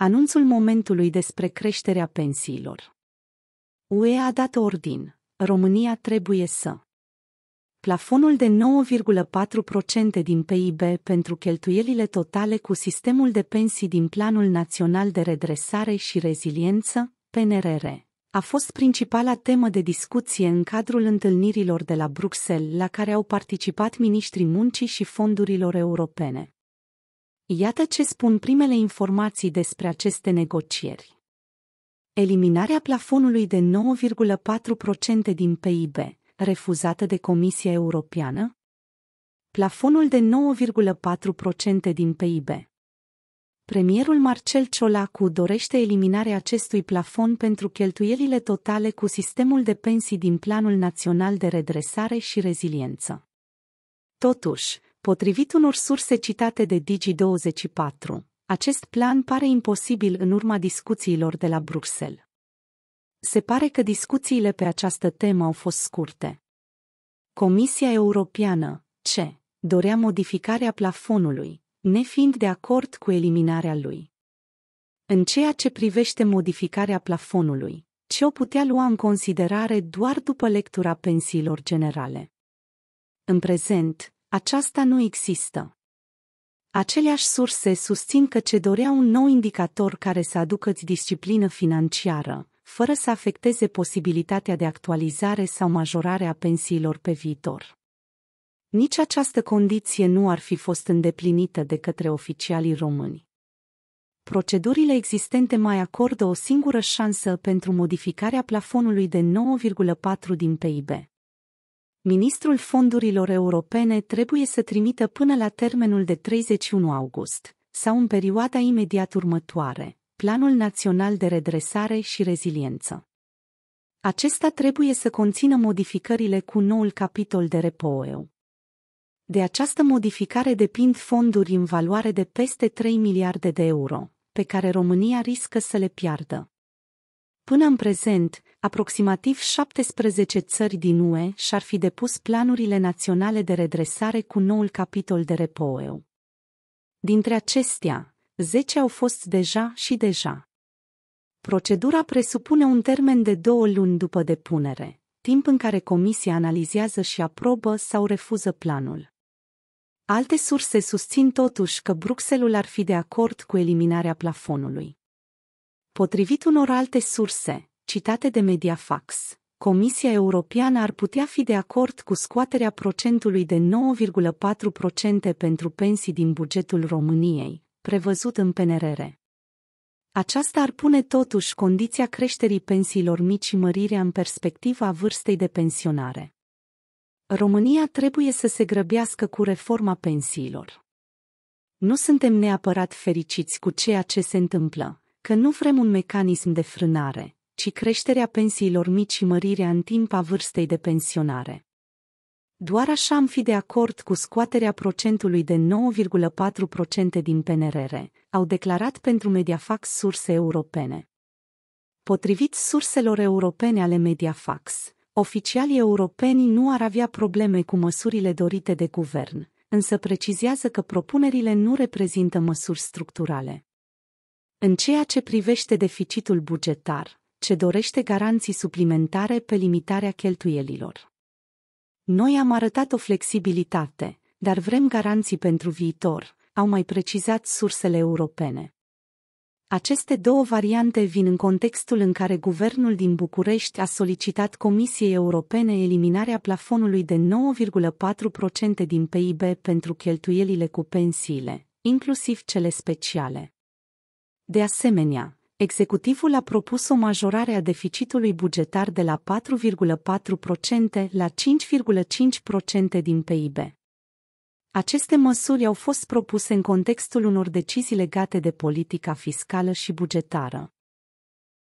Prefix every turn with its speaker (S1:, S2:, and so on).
S1: Anunțul momentului despre creșterea pensiilor. UE a dat ordin. România trebuie să plafonul de 9,4% din PIB pentru cheltuielile totale cu sistemul de pensii din Planul Național de Redresare și Reziliență, PNRR, a fost principala temă de discuție în cadrul întâlnirilor de la Bruxelles la care au participat ministrii muncii și fondurilor europene. Iată ce spun primele informații despre aceste negocieri. Eliminarea plafonului de 9,4% din PIB, refuzată de Comisia Europeană? Plafonul de 9,4% din PIB. Premierul Marcel Ciolacu dorește eliminarea acestui plafon pentru cheltuielile totale cu sistemul de pensii din Planul Național de Redresare și Reziliență. Totuși, Potrivit unor surse citate de Digi24, acest plan pare imposibil în urma discuțiilor de la Bruxelles. Se pare că discuțiile pe această temă au fost scurte. Comisia Europeană, ce, dorea modificarea plafonului, nefiind de acord cu eliminarea lui. În ceea ce privește modificarea plafonului, ce o putea lua în considerare doar după lectura pensiilor generale. În prezent, aceasta nu există. Aceleași surse susțin că ce dorea un nou indicator care să aducă disciplină financiară, fără să afecteze posibilitatea de actualizare sau majorare a pensiilor pe viitor. Nici această condiție nu ar fi fost îndeplinită de către oficialii români. Procedurile existente mai acordă o singură șansă pentru modificarea plafonului de 9,4 din PIB ministrul fondurilor europene trebuie să trimită până la termenul de 31 august sau în perioada imediat următoare, Planul Național de Redresare și Reziliență. Acesta trebuie să conțină modificările cu noul capitol de repoeu. De această modificare depind fonduri în valoare de peste 3 miliarde de euro, pe care România riscă să le piardă. Până în prezent, aproximativ 17 țări din UE și-ar fi depus planurile naționale de redresare cu noul capitol de repoeu. Dintre acestea, 10 au fost deja și deja. Procedura presupune un termen de două luni după depunere, timp în care comisia analizează și aprobă sau refuză planul. Alte surse susțin totuși că Bruxelles ar fi de acord cu eliminarea plafonului. Potrivit unor alte surse, citate de Mediafax, Comisia Europeană ar putea fi de acord cu scoaterea procentului de 9,4% pentru pensii din bugetul României, prevăzut în PNRR. Aceasta ar pune totuși condiția creșterii pensiilor mici și mărirea în perspectiva vârstei de pensionare. România trebuie să se grăbească cu reforma pensiilor. Nu suntem neapărat fericiți cu ceea ce se întâmplă, că nu vrem un mecanism de frânare, ci creșterea pensiilor mici și mărirea în timp a vârstei de pensionare. Doar așa am fi de acord cu scoaterea procentului de 9,4% din PNRR, au declarat pentru Mediafax surse europene. Potrivit surselor europene ale Mediafax, oficialii europeni nu ar avea probleme cu măsurile dorite de guvern, însă precizează că propunerile nu reprezintă măsuri structurale. În ceea ce privește deficitul bugetar, ce dorește garanții suplimentare pe limitarea cheltuielilor. Noi am arătat o flexibilitate, dar vrem garanții pentru viitor, au mai precizat sursele europene. Aceste două variante vin în contextul în care guvernul din București a solicitat Comisiei Europene eliminarea plafonului de 9,4% din PIB pentru cheltuielile cu pensiile, inclusiv cele speciale. De asemenea, executivul a propus o majorare a deficitului bugetar de la 4,4% la 5,5% din PIB. Aceste măsuri au fost propuse în contextul unor decizii legate de politica fiscală și bugetară.